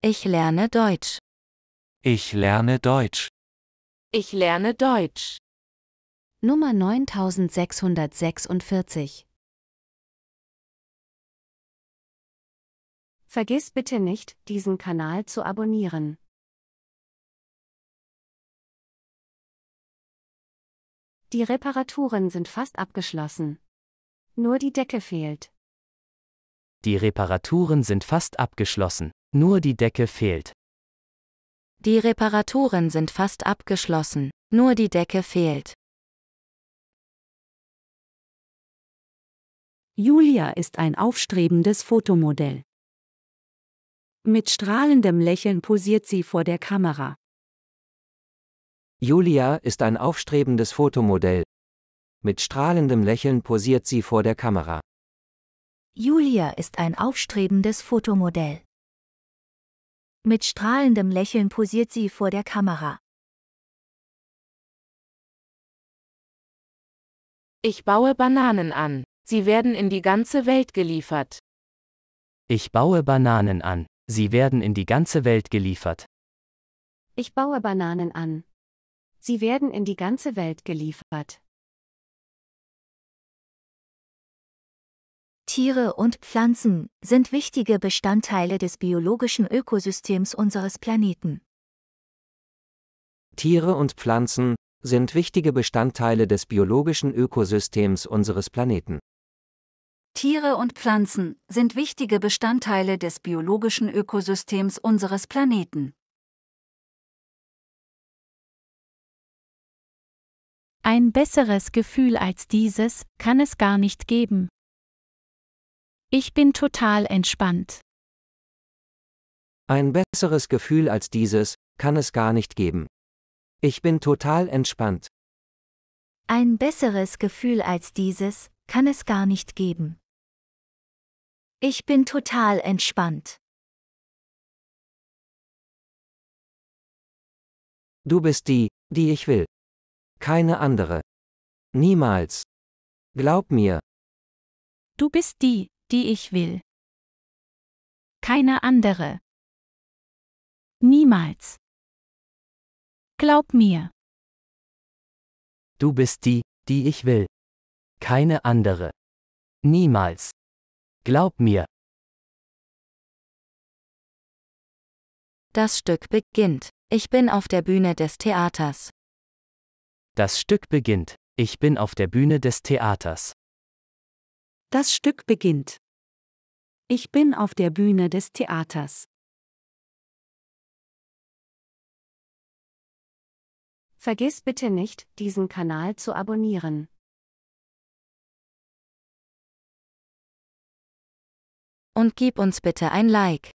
Ich lerne Deutsch. Ich lerne Deutsch. Ich lerne Deutsch. Nummer 9646. Vergiss bitte nicht, diesen Kanal zu abonnieren. Die Reparaturen sind fast abgeschlossen. Nur die Decke fehlt. Die Reparaturen sind fast abgeschlossen. Nur die Decke fehlt. Die Reparaturen sind fast abgeschlossen, nur die Decke fehlt. Julia ist ein aufstrebendes Fotomodell. Mit strahlendem Lächeln posiert sie vor der Kamera. Julia ist ein aufstrebendes Fotomodell. Mit strahlendem Lächeln posiert sie vor der Kamera. Julia ist ein aufstrebendes Fotomodell. Mit strahlendem Lächeln posiert sie vor der Kamera. Ich baue Bananen an. Sie werden in die ganze Welt geliefert. Ich baue Bananen an. Sie werden in die ganze Welt geliefert. Ich baue Bananen an. Sie werden in die ganze Welt geliefert. Tiere und Pflanzen sind wichtige Bestandteile des biologischen Ökosystems unseres Planeten. Tiere und Pflanzen sind wichtige Bestandteile des biologischen Ökosystems unseres Planeten. Tiere und Pflanzen sind wichtige Bestandteile des biologischen Ökosystems unseres Planeten. Ein besseres Gefühl als dieses kann es gar nicht geben. Ich bin total entspannt. Ein besseres Gefühl als dieses kann es gar nicht geben. Ich bin total entspannt. Ein besseres Gefühl als dieses kann es gar nicht geben. Ich bin total entspannt. Du bist die, die ich will. Keine andere. Niemals. Glaub mir. Du bist die, die ich will. Keine andere. Niemals. Glaub mir. Du bist die, die ich will. Keine andere. Niemals. Glaub mir. Das Stück beginnt. Ich bin auf der Bühne des Theaters. Das Stück beginnt. Ich bin auf der Bühne des Theaters. Das Stück beginnt. Ich bin auf der Bühne des Theaters. Vergiss bitte nicht, diesen Kanal zu abonnieren. Und gib uns bitte ein Like.